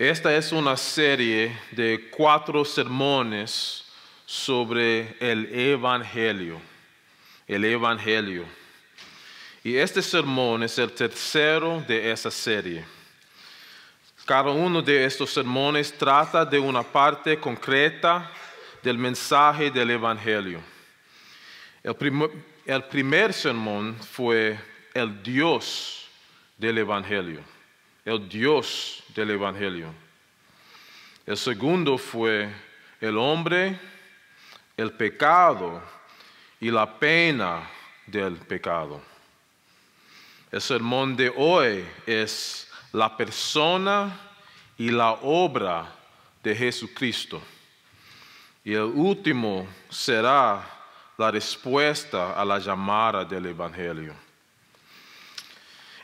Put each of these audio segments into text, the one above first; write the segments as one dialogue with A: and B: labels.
A: Esta es una serie de cuatro sermones sobre el Evangelio. El Evangelio. Y este sermón es el tercero de esa serie. Cada uno de estos sermones trata de una parte concreta del mensaje del Evangelio. El, el primer sermón fue el Dios del Evangelio el Dios del Evangelio. El segundo fue el hombre, el pecado y la pena del pecado. El sermón de hoy es la persona y la obra de Jesucristo. Y el último será la respuesta a la llamada del Evangelio.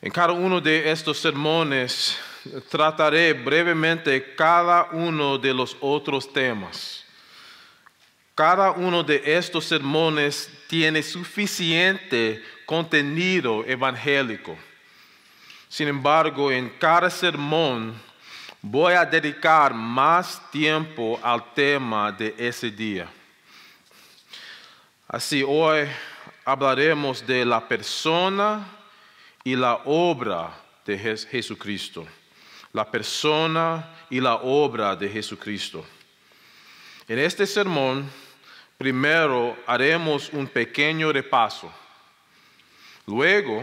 A: En cada uno de estos sermones trataré brevemente cada uno de los otros temas. Cada uno de estos sermones tiene suficiente contenido evangélico. Sin embargo, en cada sermón voy a dedicar más tiempo al tema de ese día. Así hoy hablaremos de la persona y la obra de Jesucristo. La persona y la obra de Jesucristo. En este sermón, primero haremos un pequeño repaso. Luego,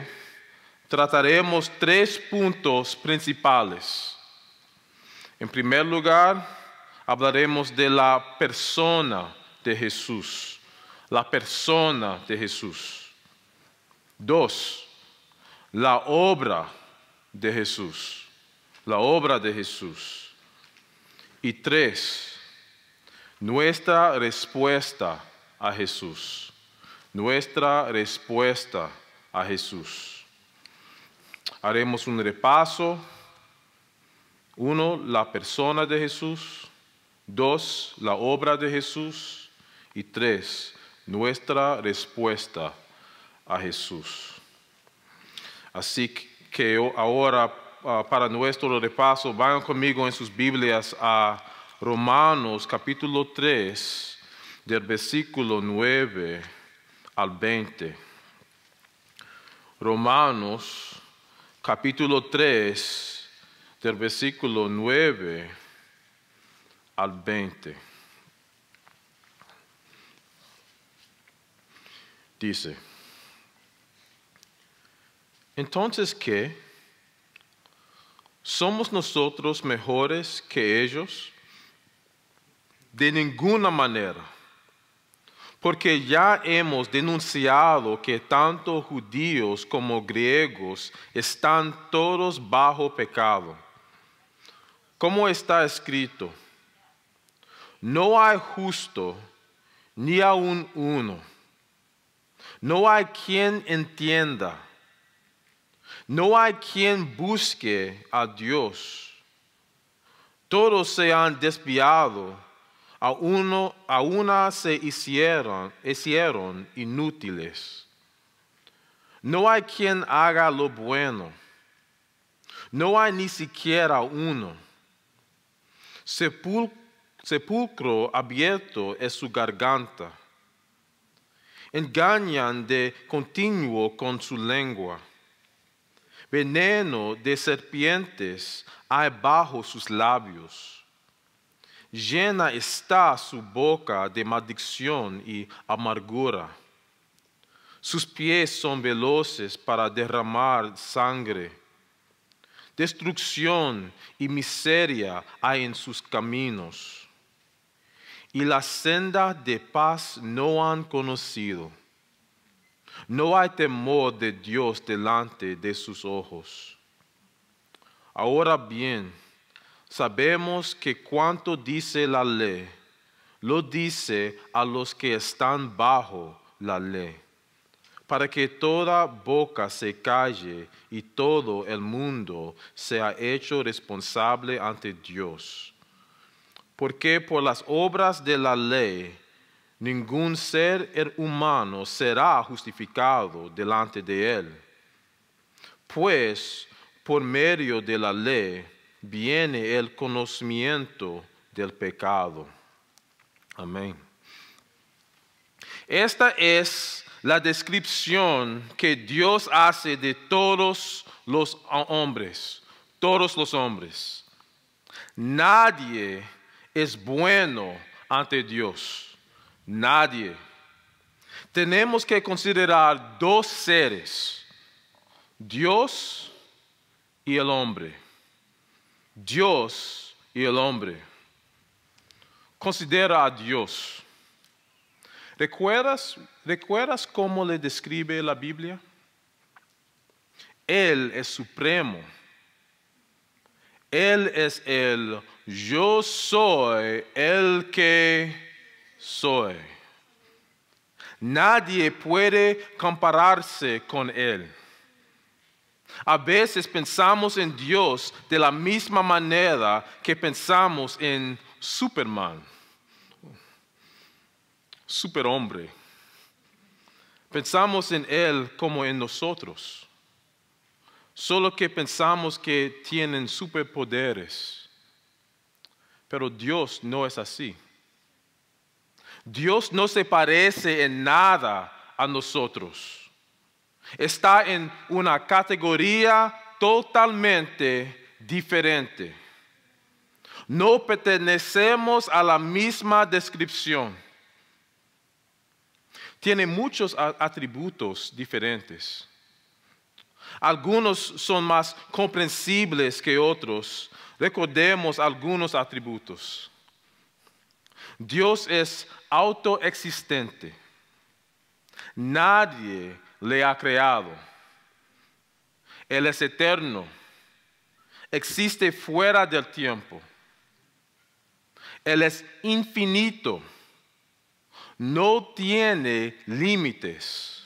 A: trataremos tres puntos principales. En primer lugar, hablaremos de la persona de Jesús. La persona de Jesús. Dos, la obra de Jesús, la obra de Jesús. Y tres, nuestra respuesta a Jesús, nuestra respuesta a Jesús. Haremos un repaso. Uno, la persona de Jesús. Dos, la obra de Jesús. Y tres, nuestra respuesta a Jesús. Así que ahora ah, para nuestro repaso, vayan conmigo en sus Biblias a Romanos capítulo 3, del versículo 9 al 20. Romanos capítulo 3, del versículo 9 al 20. Dice, entonces, ¿qué? ¿Somos nosotros mejores que ellos? De ninguna manera. Porque ya hemos denunciado que tanto judíos como griegos están todos bajo pecado. Como está escrito, no hay justo ni aún uno. No hay quien entienda no hay quien busque a Dios. Todos se han desviado, a, uno, a una se hicieron, hicieron inútiles. No hay quien haga lo bueno. No hay ni siquiera uno. sepulcro abierto es su garganta. Engañan de continuo con su lengua Veneno de serpientes hay bajo sus labios. Llena está su boca de maldición y amargura. Sus pies son veloces para derramar sangre. Destrucción y miseria hay en sus caminos. Y la senda de paz no han conocido. No hay temor de Dios delante de sus ojos. Ahora bien, sabemos que cuanto dice la ley, lo dice a los que están bajo la ley, para que toda boca se calle y todo el mundo sea hecho responsable ante Dios. Porque por las obras de la ley, ningún ser er humano será justificado delante de él. Pues por medio de la ley viene el conocimiento del pecado. Amén. Esta es la descripción que Dios hace de todos los hombres, todos los hombres. Nadie es bueno ante Dios Nadie. Tenemos que considerar dos seres, Dios y el hombre. Dios y el hombre. Considera a Dios. ¿Recuerdas, ¿Recuerdas cómo le describe la Biblia? Él es supremo. Él es el yo soy el que soy. Nadie puede compararse con Él. A veces pensamos en Dios de la misma manera que pensamos en Superman, superhombre. Pensamos en Él como en nosotros, solo que pensamos que tienen superpoderes. Pero Dios no es así. Dios no se parece en nada a nosotros. Está en una categoría totalmente diferente. No pertenecemos a la misma descripción. Tiene muchos atributos diferentes. Algunos son más comprensibles que otros. Recordemos algunos atributos. Dios es autoexistente. Nadie le ha creado. Él es eterno. Existe fuera del tiempo. Él es infinito. No tiene límites.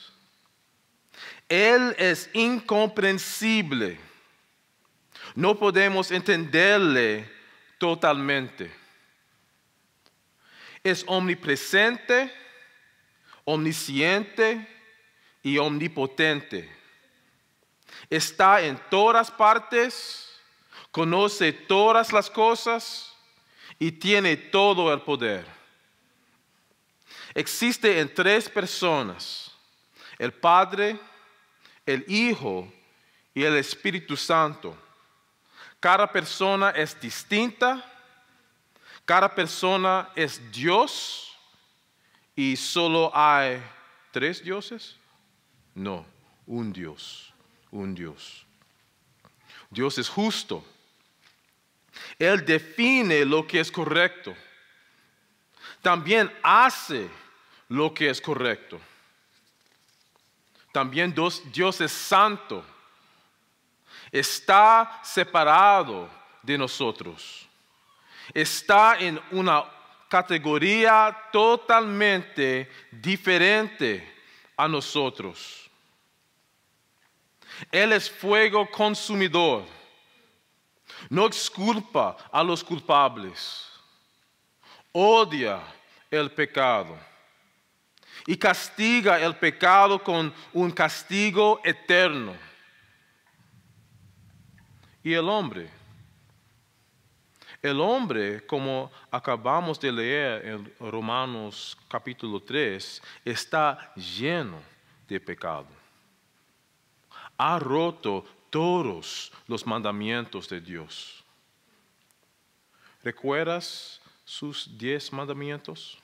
A: Él es incomprensible. No podemos entenderle totalmente es omnipresente, omnisciente y omnipotente. Está en todas partes, conoce todas las cosas y tiene todo el poder. Existe en tres personas, el Padre, el Hijo y el Espíritu Santo. Cada persona es distinta cada persona es Dios y solo hay tres dioses. No, un Dios, un Dios. Dios es justo. Él define lo que es correcto. También hace lo que es correcto. También Dios, Dios es santo. Está separado de nosotros está en una categoría totalmente diferente a nosotros. Él es fuego consumidor. No exculpa a los culpables. Odia el pecado. Y castiga el pecado con un castigo eterno. Y el hombre el hombre, como acabamos de leer en Romanos capítulo 3, está lleno de pecado. Ha roto todos los mandamientos de Dios. ¿Recuerdas sus diez mandamientos?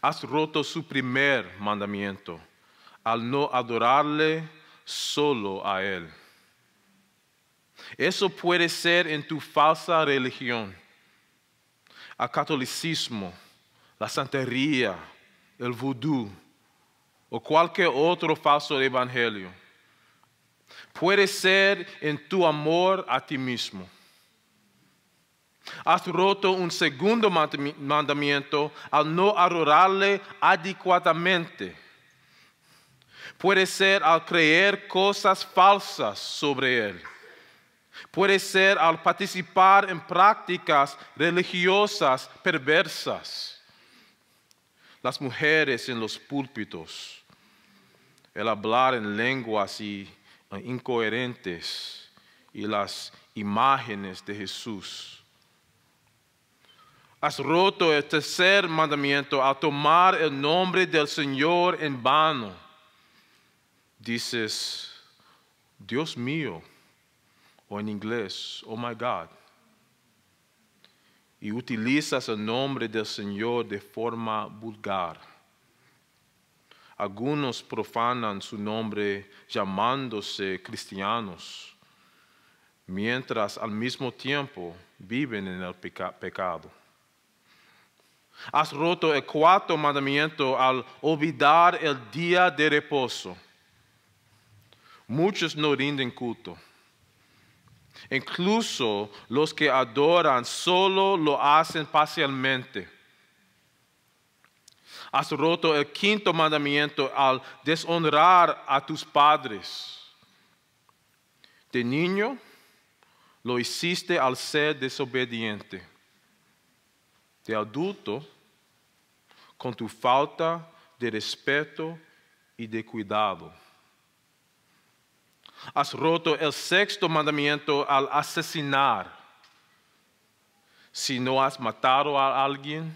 A: Has roto su primer mandamiento al no adorarle solo a Él. Eso puede ser en tu falsa religión, al catolicismo, la santería, el vudú o cualquier otro falso evangelio. Puede ser en tu amor a ti mismo. Has roto un segundo mandamiento al no adorarle adecuadamente. Puede ser al creer cosas falsas sobre él puede ser al participar en prácticas religiosas perversas. Las mujeres en los púlpitos, el hablar en lenguas eh, incoherentes y las imágenes de Jesús. Has roto el tercer mandamiento al tomar el nombre del Señor en vano. Dices, Dios mío, o en inglés, oh my God. Y utilizas el nombre del Señor de forma vulgar. Algunos profanan su nombre llamándose cristianos, mientras al mismo tiempo viven en el pecado. Has roto el cuarto mandamiento al olvidar el día de reposo. Muchos no rinden culto Incluso los que adoran solo lo hacen parcialmente. Has roto el quinto mandamiento al deshonrar a tus padres. De niño lo hiciste al ser desobediente. De adulto, con tu falta de respeto y de cuidado has roto el sexto mandamiento al asesinar. Si no has matado a alguien,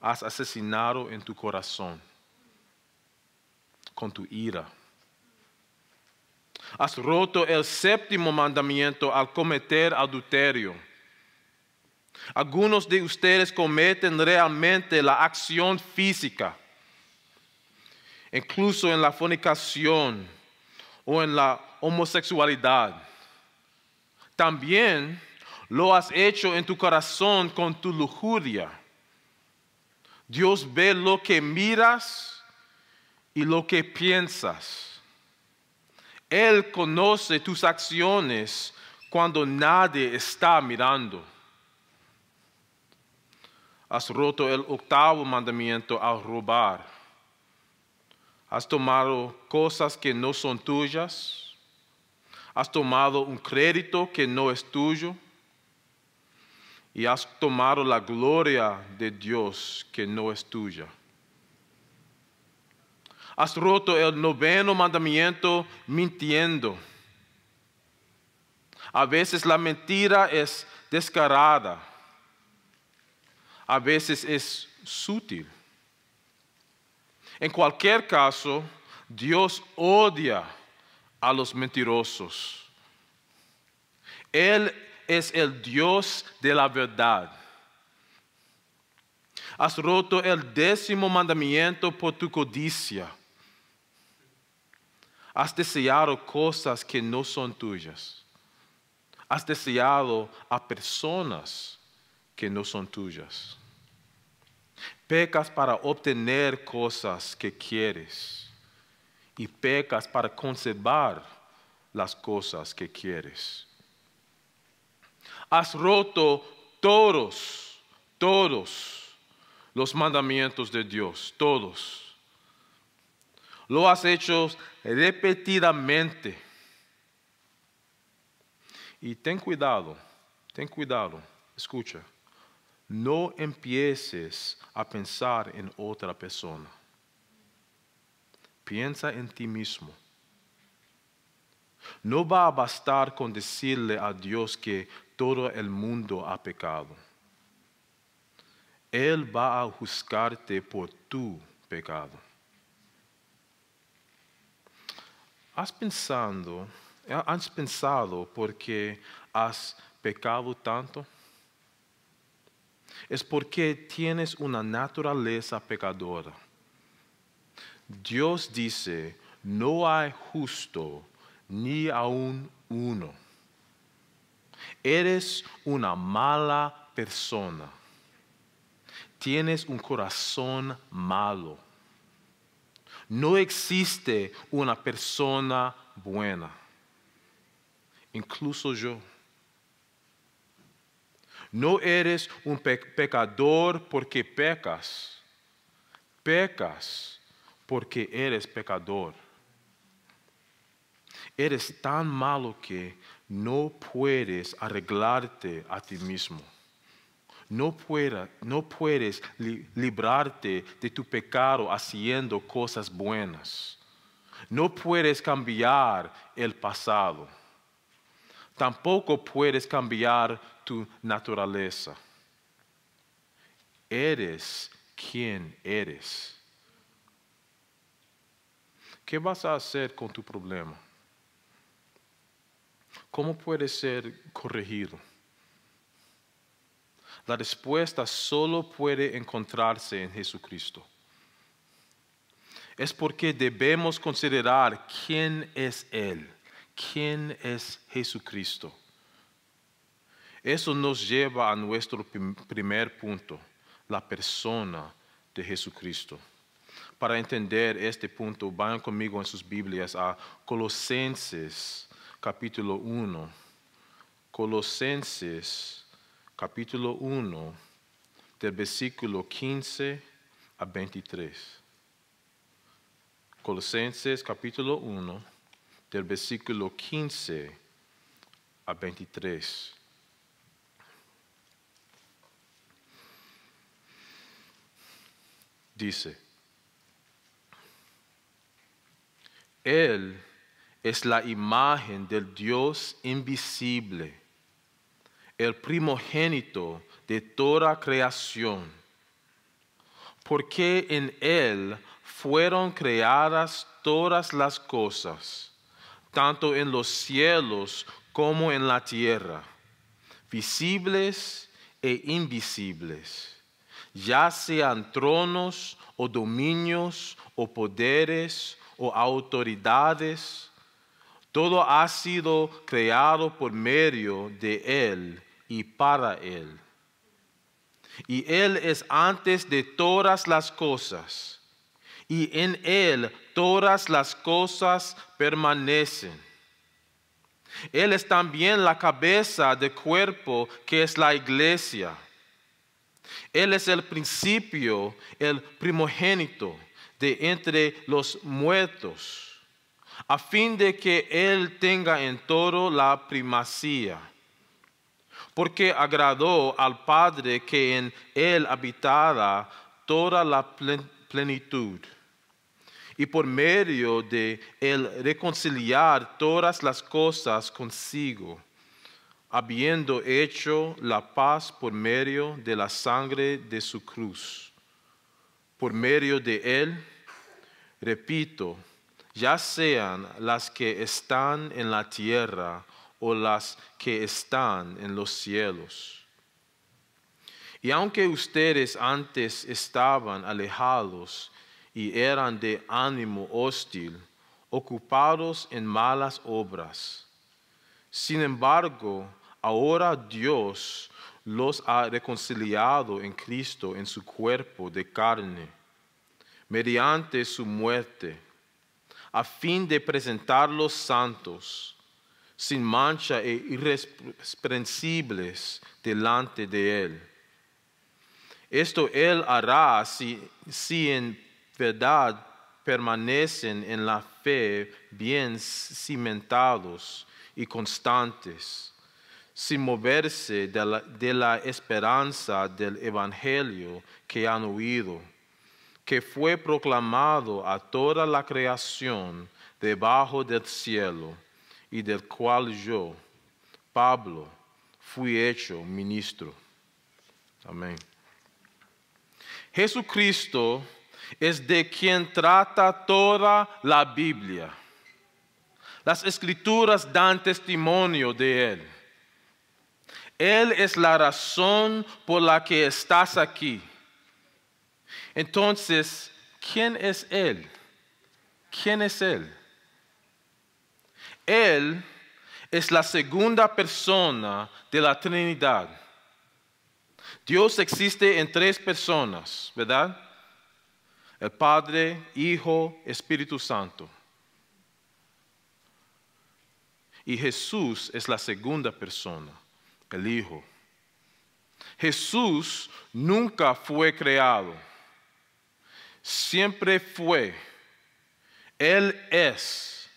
A: has asesinado en tu corazón, con tu ira. Has roto el séptimo mandamiento al cometer adulterio. Algunos de ustedes cometen realmente la acción física, incluso en la fornicación o en la homosexualidad. También lo has hecho en tu corazón con tu lujuria. Dios ve lo que miras y lo que piensas. Él conoce tus acciones cuando nadie está mirando. Has roto el octavo mandamiento al robar. Has tomado cosas que no son tuyas Has tomado un crédito que no es tuyo y has tomado la gloria de Dios que no es tuya. Has roto el noveno mandamiento mintiendo. A veces la mentira es descarada. A veces es sutil. En cualquier caso, Dios odia a los mentirosos. Él es el Dios de la verdad. Has roto el décimo mandamiento por tu codicia. Has deseado cosas que no son tuyas. Has deseado a personas que no son tuyas. Pecas para obtener cosas que quieres y pecas para conservar las cosas que quieres. Has roto todos, todos los mandamientos de Dios, todos. Lo has hecho repetidamente. Y ten cuidado, ten cuidado, escucha, no empieces a pensar en otra persona. Piensa en ti mismo. No va a bastar con decirle a Dios que todo el mundo ha pecado. Él va a juzgarte por tu pecado. ¿Has pensado, has pensado por qué has pecado tanto? Es porque tienes una naturaleza pecadora Dios dice, no hay justo ni aún uno. Eres una mala persona. Tienes un corazón malo. No existe una persona buena. Incluso yo. No eres un pecador porque pecas. Pecas porque eres pecador. Eres tan malo que no puedes arreglarte a ti mismo. No, no puedes librarte de tu pecado haciendo cosas buenas. No puedes cambiar el pasado. Tampoco puedes cambiar tu naturaleza. Eres quien eres. ¿Qué vas a hacer con tu problema? ¿Cómo puede ser corregido? La respuesta solo puede encontrarse en Jesucristo. Es porque debemos considerar quién es Él, quién es Jesucristo. Eso nos lleva a nuestro primer punto, la persona de Jesucristo para entender este punto, vayan conmigo en sus Biblias a Colosenses capítulo 1. Colosenses capítulo 1 del versículo 15 a 23. Colosenses capítulo 1 del versículo 15 a 23. Dice, Él es la imagen del Dios invisible, el primogénito de toda creación, porque en Él fueron creadas todas las cosas, tanto en los cielos como en la tierra, visibles e invisibles, ya sean tronos o dominios o poderes o autoridades, todo ha sido creado por medio de Él y para Él. Y Él es antes de todas las cosas, y en Él todas las cosas permanecen. Él es también la cabeza de cuerpo que es la iglesia. Él es el principio, el primogénito de entre los muertos, a fin de que Él tenga en todo la primacía. Porque agradó al Padre que en Él habitara toda la plenitud y por medio de Él reconciliar todas las cosas consigo habiendo hecho la paz por medio de la sangre de su cruz por medio de él, repito, ya sean las que están en la tierra o las que están en los cielos. Y aunque ustedes antes estaban alejados y eran de ánimo hostil, ocupados en malas obras, sin embargo, ahora Dios los ha reconciliado en Cristo en su cuerpo de carne, mediante su muerte, a fin de presentarlos santos, sin mancha e irreprensibles delante de Él. Esto Él hará si, si en verdad permanecen en la fe bien cimentados y constantes sin moverse de la, esperanza del Evangelio que han oído, que fue proclamado a toda la creación debajo del cielo, y del cual yo, Pablo, fui hecho ministro. Amén. Jesucristo es de quien trata toda la Biblia. Las escrituras dan testimonio de él. Él es la razón por la que estás aquí. Entonces, ¿quién es Él? ¿Quién es Él? Él es la segunda persona de la Trinidad. Dios existe en tres personas, ¿verdad? El Padre, Hijo, Espíritu Santo. Y Jesús es la segunda persona el Hijo. Jesús nunca fue creado, siempre fue, Él es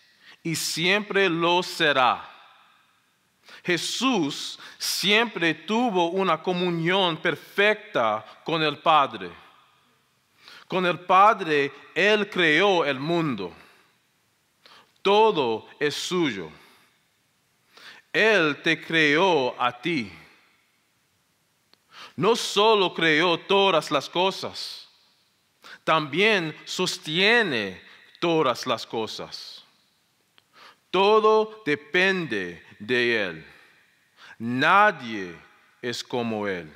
A: y siempre lo será. Jesús siempre tuvo una comunión perfecta con el Padre. Con el Padre Él creó el mundo. Todo es suyo. Él te creó a ti. No solo creó todas las cosas, también sostiene todas las cosas. Todo depende de Él. Nadie es como Él.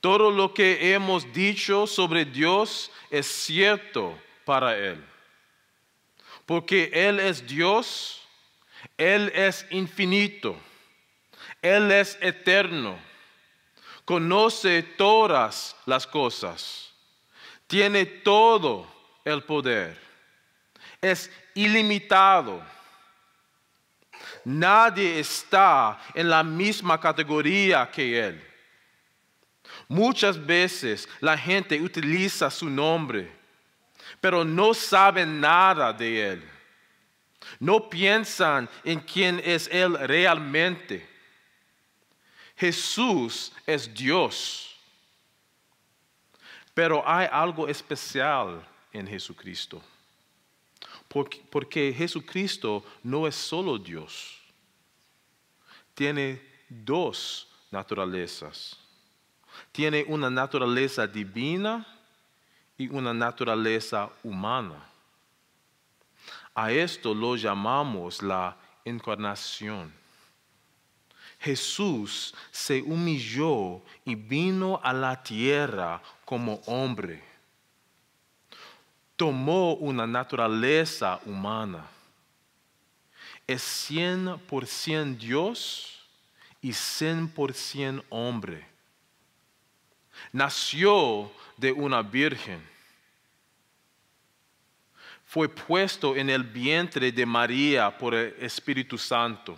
A: Todo lo que hemos dicho sobre Dios es cierto para Él. Porque Él es Dios él es infinito. Él es eterno. Conoce todas las cosas. Tiene todo el poder. Es ilimitado. Nadie está en la misma categoría que Él. Muchas veces la gente utiliza su nombre, pero no sabe nada de Él no piensan en quién es Él realmente. Jesús es Dios. Pero hay algo especial en Jesucristo. Porque, Jesucristo no es solo Dios. Tiene dos naturalezas. Tiene una naturaleza divina y una naturaleza humana. A esto lo llamamos la encarnación. Jesús se humilló y vino a la tierra como hombre. Tomó una naturaleza humana. Es 100% Dios y 100% hombre. Nació de una virgen fue puesto en el vientre de María por el Espíritu Santo.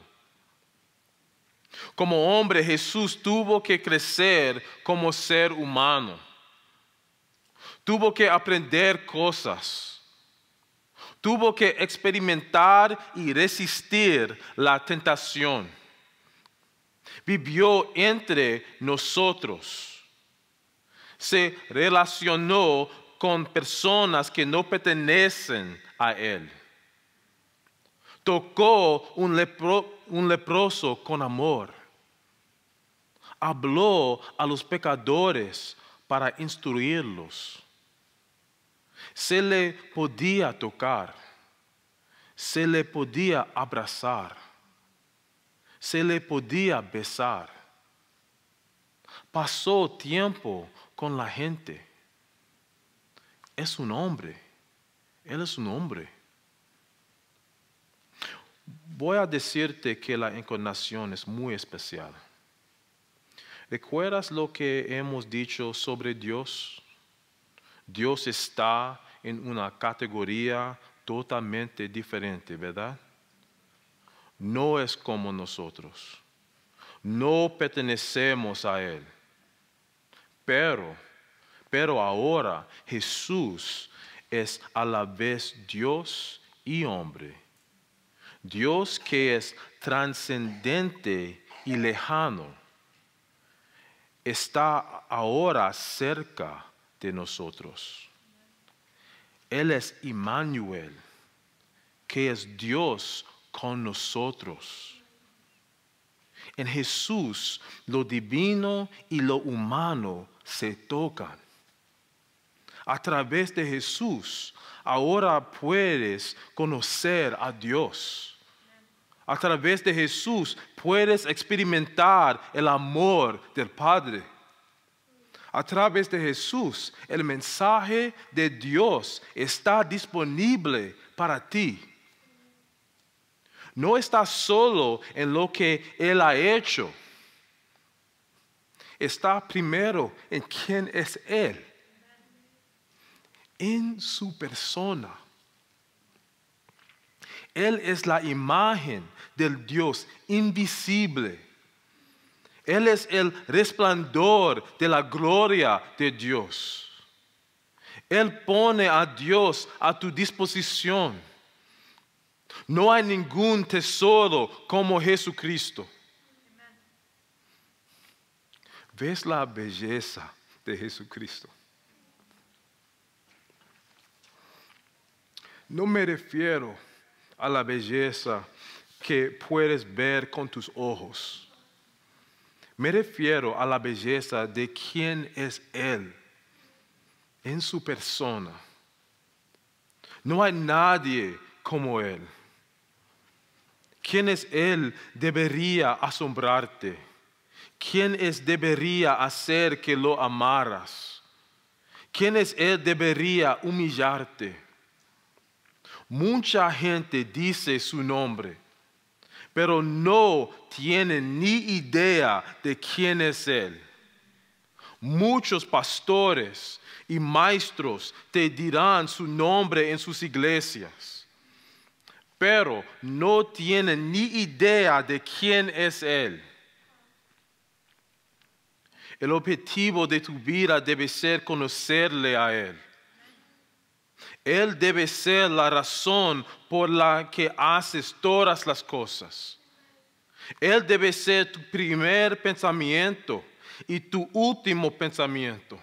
A: Como hombre, Jesús tuvo que crecer como ser humano. Tuvo que aprender cosas. Tuvo que experimentar y resistir la tentación. Vivió entre nosotros. Se relacionó con personas que no pertenecen a Él. Tocó un, leproso con amor. Habló a los pecadores para instruirlos. Se le podía tocar, se le podía abrazar, se le podía besar. Pasó tiempo con la gente es un hombre. Él es un hombre. Voy a decirte que la encarnación es muy especial. ¿Recuerdas lo que hemos dicho sobre Dios? Dios está en una categoría totalmente diferente, ¿verdad? No es como nosotros. No pertenecemos a Él. Pero pero ahora Jesús es a la vez Dios y hombre. Dios que es trascendente y lejano está ahora cerca de nosotros. Él es Immanuel, que es Dios con nosotros. En Jesús lo divino y lo humano se tocan. A través de Jesús ahora puedes conocer a Dios. A través de Jesús puedes experimentar el amor del Padre. A través de Jesús el mensaje de Dios está disponible para ti. No estás solo en lo que Él ha hecho. Está primero en quién es Él en su persona. Él es la imagen del Dios invisible. Él es el resplandor de la gloria de Dios. Él pone a Dios a tu disposición. No hay ningún tesoro como Jesucristo. ¿Ves la belleza de Jesucristo? No me refiero a la belleza que puedes ver con tus ojos. Me refiero a la belleza de quién es Él en su persona. No hay nadie como Él. ¿Quién es Él debería asombrarte? ¿Quién es debería hacer que lo amaras? ¿Quién es Él debería humillarte? Mucha gente dice su nombre, pero no tiene ni idea de quién es Él. Muchos pastores y maestros te dirán su nombre en sus iglesias, pero no tienen ni idea de quién es Él. El objetivo de tu vida debe ser conocerle a Él él debe ser la razón por la que haces todas las cosas. Él debe ser tu primer pensamiento y tu último pensamiento.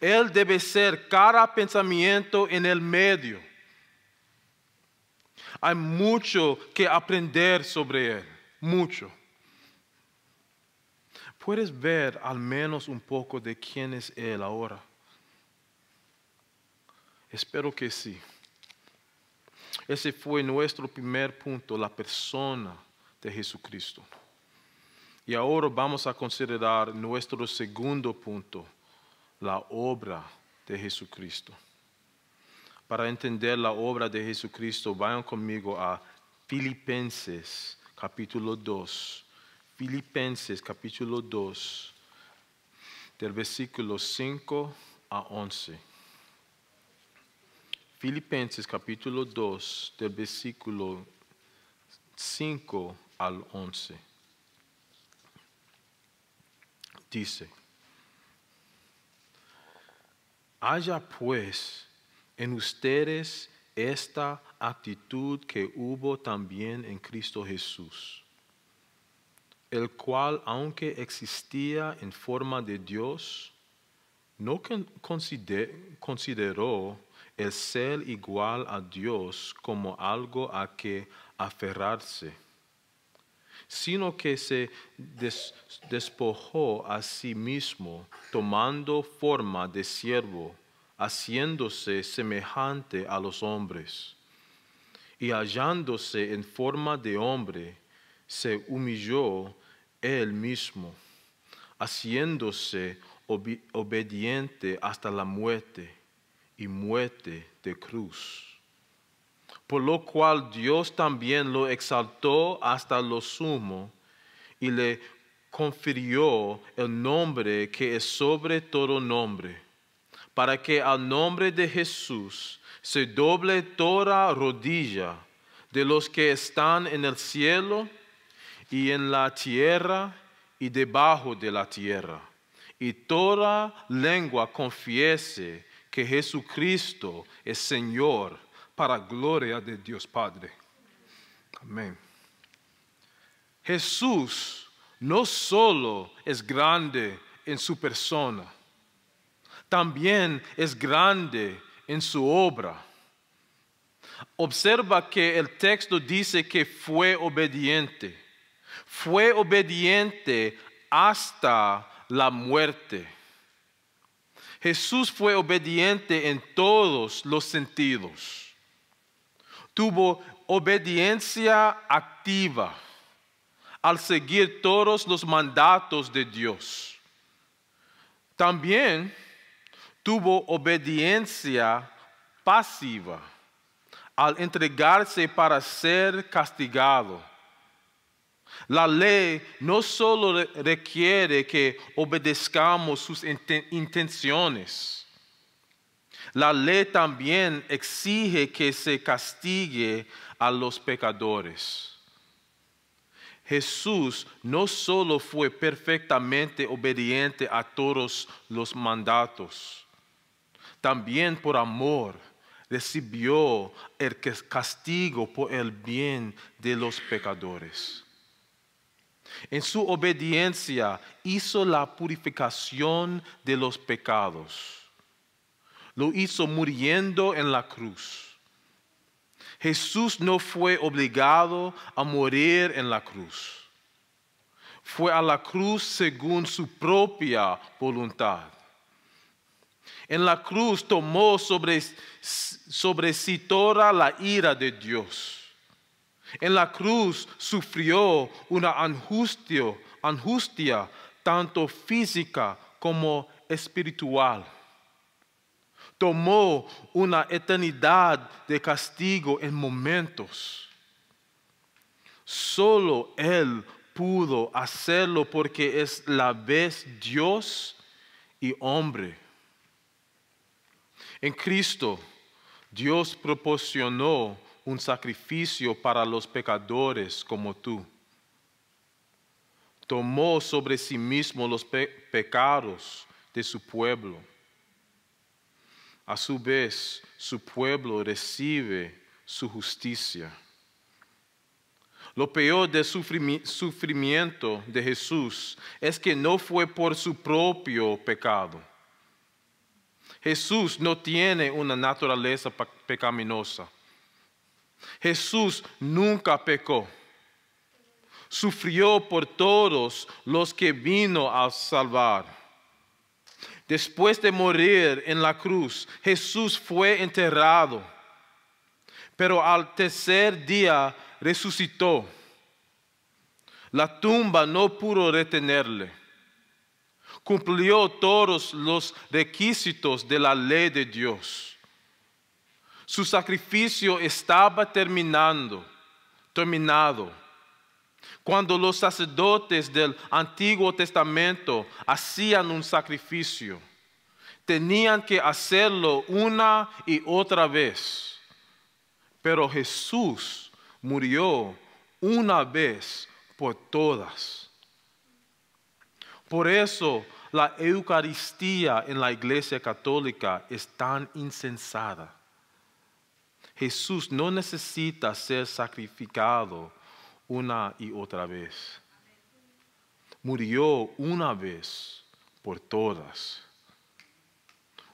A: Él debe ser cada pensamiento en el medio. Hay mucho que aprender sobre Él, mucho. Puedes ver al menos un poco de quién es Él ahora. Espero que sí. Ese fue nuestro primer punto, la persona de Jesucristo. Y ahora vamos a considerar nuestro segundo punto, la obra de Jesucristo. Para entender la obra de Jesucristo, vayan conmigo a Filipenses capítulo 2. Filipenses capítulo 2, del versículo 5 a 11. Filipenses capítulo 2, del versículo 5 al 11. Dice, haya pues en ustedes esta actitud que hubo también en Cristo Jesús, el cual aunque existía en forma de Dios, no consideró el ser igual a Dios como algo a que aferrarse, sino que se despojó a sí mismo, tomando forma de siervo, haciéndose semejante a los hombres. Y hallándose en forma de hombre, se humilló él mismo, haciéndose obediente hasta la muerte y muerte de cruz, por lo cual Dios también lo exaltó hasta lo sumo y le confirió el nombre que es sobre todo nombre, para que al nombre de Jesús se doble toda rodilla de los que están en el cielo y en la tierra y debajo de la tierra, y toda lengua confiese que Jesucristo es Señor para gloria de Dios Padre. Amén. Jesús no solo es grande en su persona, también es grande en su obra. Observa que el texto dice que fue obediente. Fue obediente hasta la muerte. Jesús fue obediente en todos los sentidos. Tuvo obediencia activa al seguir todos los mandatos de Dios. También tuvo obediencia pasiva al entregarse para ser castigado la ley no solo requiere que obedezcamos sus intenciones, la ley también exige que se castigue a los pecadores. Jesús no solo fue perfectamente obediente a todos los mandatos, también por amor recibió el castigo por el bien de los pecadores. En su obediencia hizo la purificación de los pecados. Lo hizo muriendo en la cruz. Jesús no fue obligado a morir en la cruz. Fue a la cruz según su propia voluntad. En la cruz tomó sobre, sí toda la ira de Dios en la cruz sufrió una angustia, angustia tanto física como espiritual. Tomó una eternidad de castigo en momentos. Solo Él pudo hacerlo porque es la vez Dios y hombre. En Cristo, Dios proporcionó un sacrificio para los pecadores como tú. Tomó sobre sí mismo los pecados de su pueblo. A su vez, su pueblo recibe su justicia. Lo peor del sufrimiento de Jesús es que no fue por su propio pecado. Jesús no tiene una naturaleza pecaminosa. Jesús nunca pecó. Sufrió por todos los que vino a salvar. Después de morir en la cruz, Jesús fue enterrado, pero al tercer día resucitó. La tumba no pudo retenerle. Cumplió todos los requisitos de la ley de Dios. Su sacrificio estaba terminando, terminado. Cuando los sacerdotes del Antiguo Testamento hacían un sacrificio, tenían que hacerlo una y otra vez. Pero Jesús murió una vez por todas. Por eso la Eucaristía en la Iglesia Católica es tan insensada. Jesús no necesita ser sacrificado una y otra vez. Murió una vez por todas.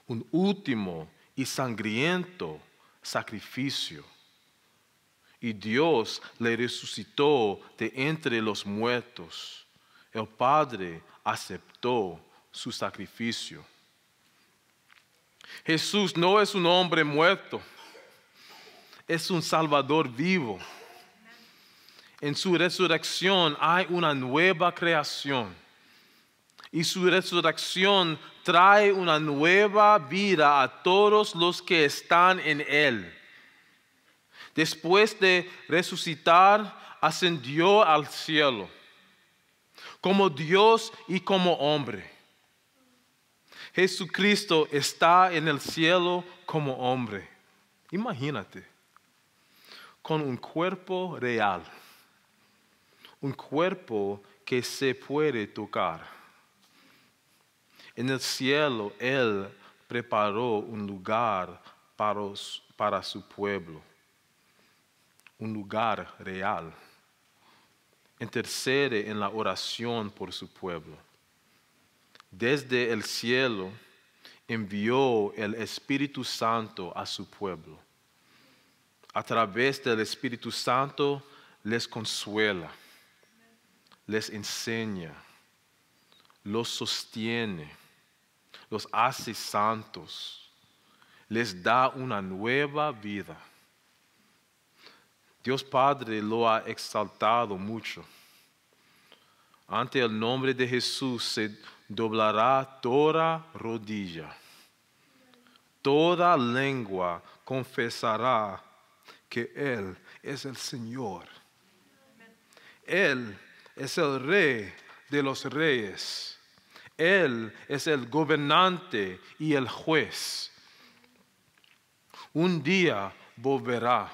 A: Un último y sangriento sacrificio. Y Dios le resucitó de entre los muertos. El Padre aceptó su sacrificio. Jesús no es un hombre muerto es un Salvador vivo. En su resurrección hay una nueva creación. Y su resurrección trae una nueva vida a todos los que están en él. Después de resucitar, ascendió al cielo como Dios y como hombre. Jesucristo está en el cielo como hombre. Imagínate con un cuerpo real, un cuerpo que se puede tocar. En el cielo Él preparó un lugar para, su pueblo, un lugar real. Intercede en la oración por su pueblo. Desde el cielo envió el Espíritu Santo a su pueblo a través del Espíritu Santo les consuela, les enseña, los sostiene, los hace santos, les da una nueva vida. Dios Padre lo ha exaltado mucho. Ante el nombre de Jesús se doblará toda rodilla. Toda lengua confesará él es el Señor. Él es el rey de los reyes. Él es el gobernante y el juez. Un día volverá,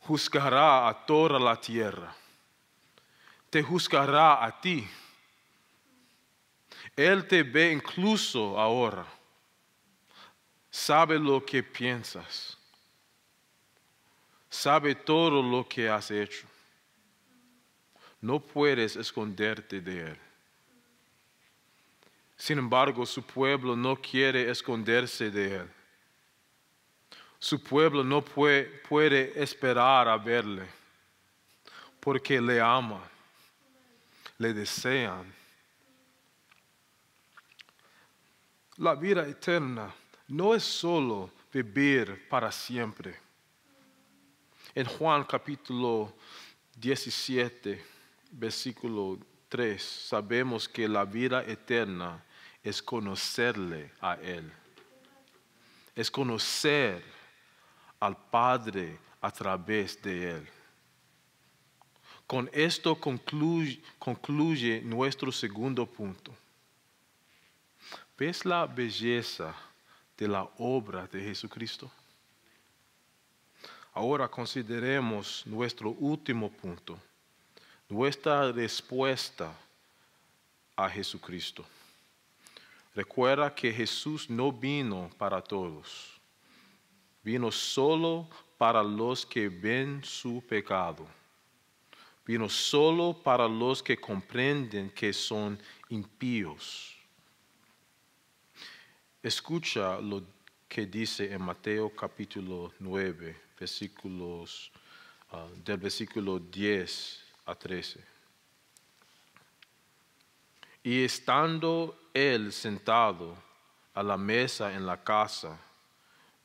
A: juzgará a toda la tierra, te juzgará a ti. Él te ve incluso ahora, sabe lo que piensas sabe todo lo que has hecho. No puedes esconderte de Él. Sin embargo, su pueblo no quiere esconderse de Él. Su pueblo no puede, esperar a verle, porque le ama, le desean. La vida eterna no es solo vivir para siempre en Juan capítulo 17, versículo 3, sabemos que la vida eterna es conocerle a Él. Es conocer al Padre a través de Él. Con esto concluye, concluye nuestro segundo punto. ¿Ves la belleza de la obra de Jesucristo? Ahora consideremos nuestro último punto, nuestra respuesta a Jesucristo. Recuerda que Jesús no vino para todos, vino solo para los que ven su pecado, vino solo para los que comprenden que son impíos. Escucha lo que dice en Mateo capítulo 9, versículos, ah, del versículo 10 a 13. Y estando él sentado a la mesa en la casa,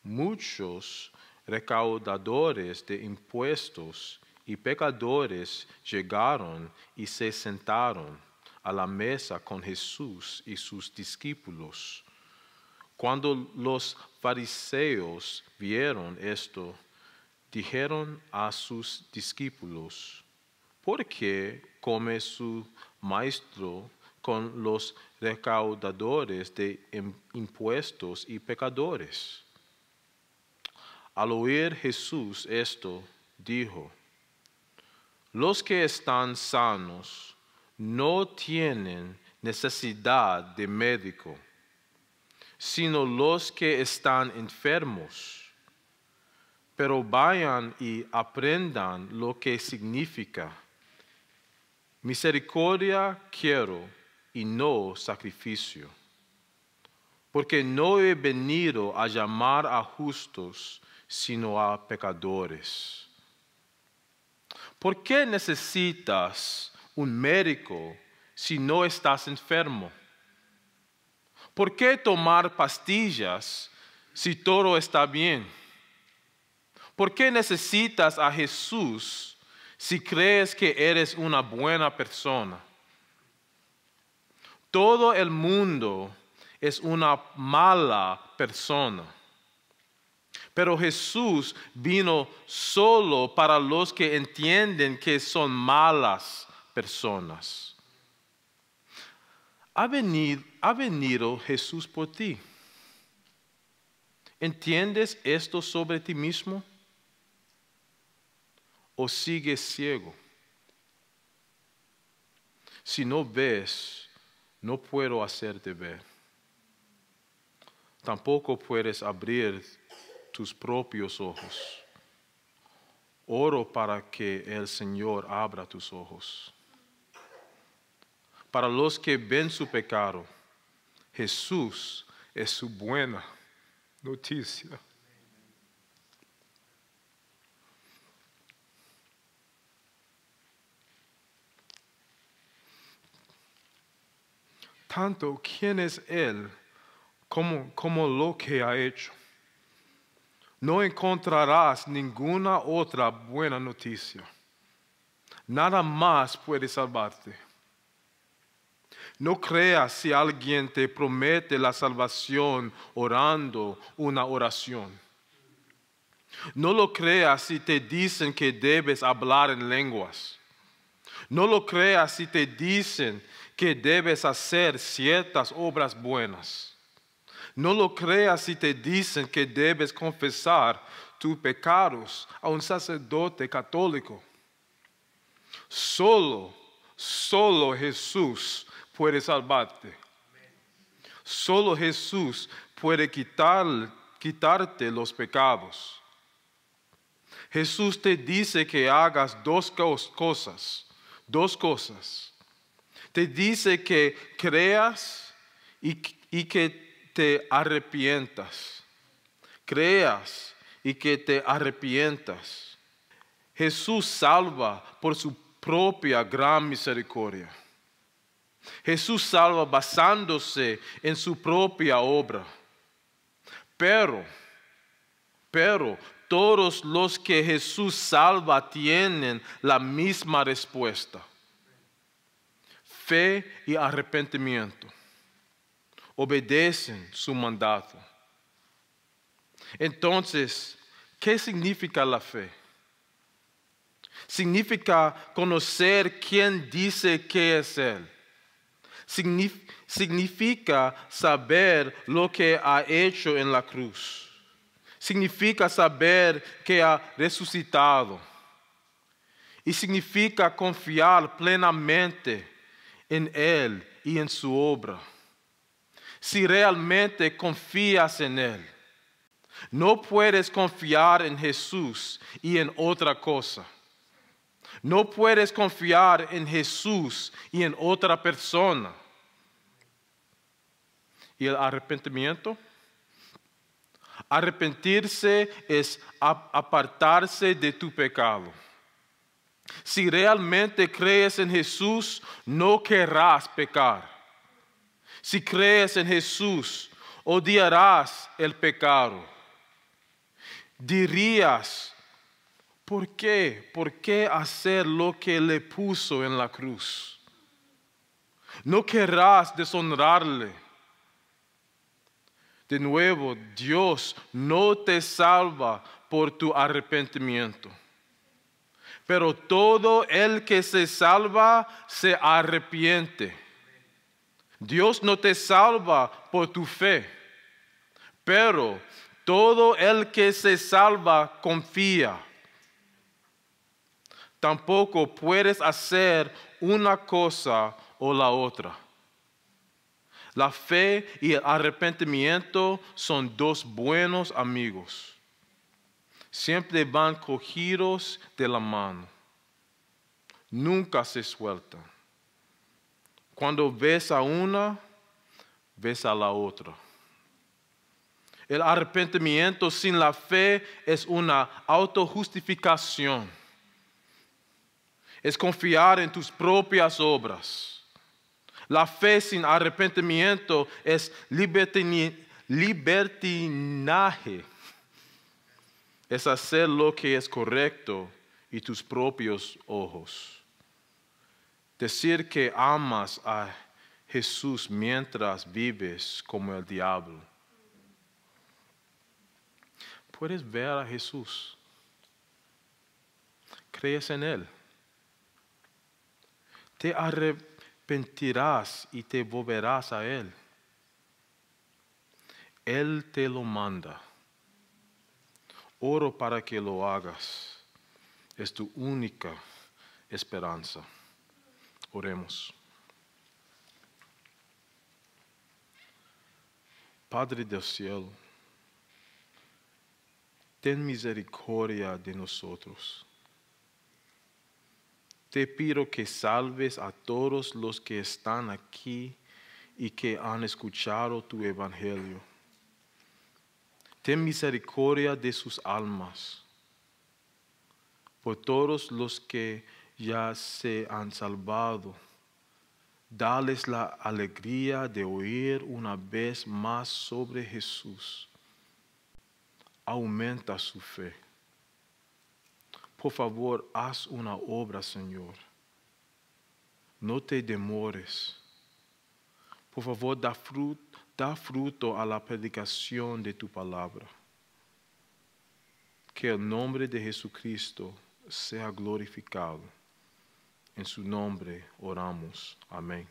A: muchos recaudadores de impuestos y pecadores llegaron y se sentaron a la mesa con Jesús y sus discípulos. Cuando los fariseos vieron esto, dijeron a sus discípulos, ¿por qué come su maestro con los recaudadores de impuestos y pecadores? Al oír Jesús esto, dijo, los que están sanos no tienen necesidad de médico, sino los que están enfermos pero vayan y aprendan lo que significa. Misericordia quiero y no sacrificio, porque no he venido a llamar a justos, sino a pecadores. ¿Por qué necesitas un médico si no estás enfermo? ¿Por qué tomar pastillas si todo está bien? ¿Por qué necesitas a Jesús si crees que eres una buena persona? Todo el mundo es una mala persona. Pero Jesús vino solo para los que entienden que son malas personas. Ha venido, Jesús por ti. ¿Entiendes esto sobre ti mismo? o sigues ciego? Si no ves, no puedo hacerte ver. Tampoco puedes abrir tus propios ojos. Oro para que el Señor abra tus ojos. Para los que ven su pecado, Jesús es su buena noticia. tanto quién es Él como, como lo que ha hecho. No encontrarás ninguna otra buena noticia. Nada más puede salvarte. No creas si alguien te promete la salvación orando una oración. No lo creas si te dicen que debes hablar en lenguas. No lo creas si te dicen que debes hacer ciertas obras buenas. No lo creas si te dicen que debes confesar tus pecados a un sacerdote católico. Solo, solo Jesús puede salvarte. Solo Jesús puede quitar, quitarte los pecados. Jesús te dice que hagas dos cosas, dos cosas. Te dice que creas y, que te arrepientas. Creas y que te arrepientas. Jesús salva por su propia gran misericordia. Jesús salva basándose en su propia obra. Pero, pero todos los que Jesús salva tienen la misma respuesta fe y arrepentimiento. Obedecen su mandato. Entonces, ¿qué significa la fe? Significa conocer quién dice que es Él. significa saber lo que ha hecho en la cruz. Significa saber que ha resucitado. Y significa confiar plenamente en Él y en su obra. Si realmente confías en Él, no puedes confiar en Jesús y en otra cosa. No puedes confiar en Jesús y en otra persona. ¿Y el arrepentimiento? Arrepentirse es apartarse de tu pecado si realmente crees en Jesús, no querrás pecar. Si crees en Jesús, odiarás el pecado. Dirías, ¿por qué? ¿Por qué hacer lo que le puso en la cruz? No querrás deshonrarle. De nuevo, Dios no te salva por tu arrepentimiento pero todo el que se salva se arrepiente. Dios no te salva por tu fe, pero todo el que se salva confía. Tampoco puedes hacer una cosa o la otra. La fe y el arrepentimiento son dos buenos amigos siempre van cogidos de la mano. Nunca se sueltan. Cuando ves a una, ves a la otra. El arrepentimiento sin la fe es una autojustificación. Es confiar en tus propias obras. La fe sin arrepentimiento es libertinaje es hacer lo que es correcto y tus propios ojos. Decir que amas a Jesús mientras vives como el diablo. Puedes ver a Jesús. Crees en Él. Te arrepentirás y te volverás a Él. Él te lo manda. Oro para que lo hagas. Es tu única esperanza. Oremos. Padre del cielo, ten misericordia de nosotros. Te pido que salves a todos los que están aquí y que han escuchado tu evangelio ten misericordia de sus almas, por todos los que ya se han salvado. Dales la alegría de oír una vez más sobre Jesús. Aumenta su fe. Por favor, haz una obra, Señor. No te demores. Por favor, da fruto da fruto a la predicación de tu palabra. Que el nombre de Jesucristo sea glorificado. En su nombre oramos. Amén.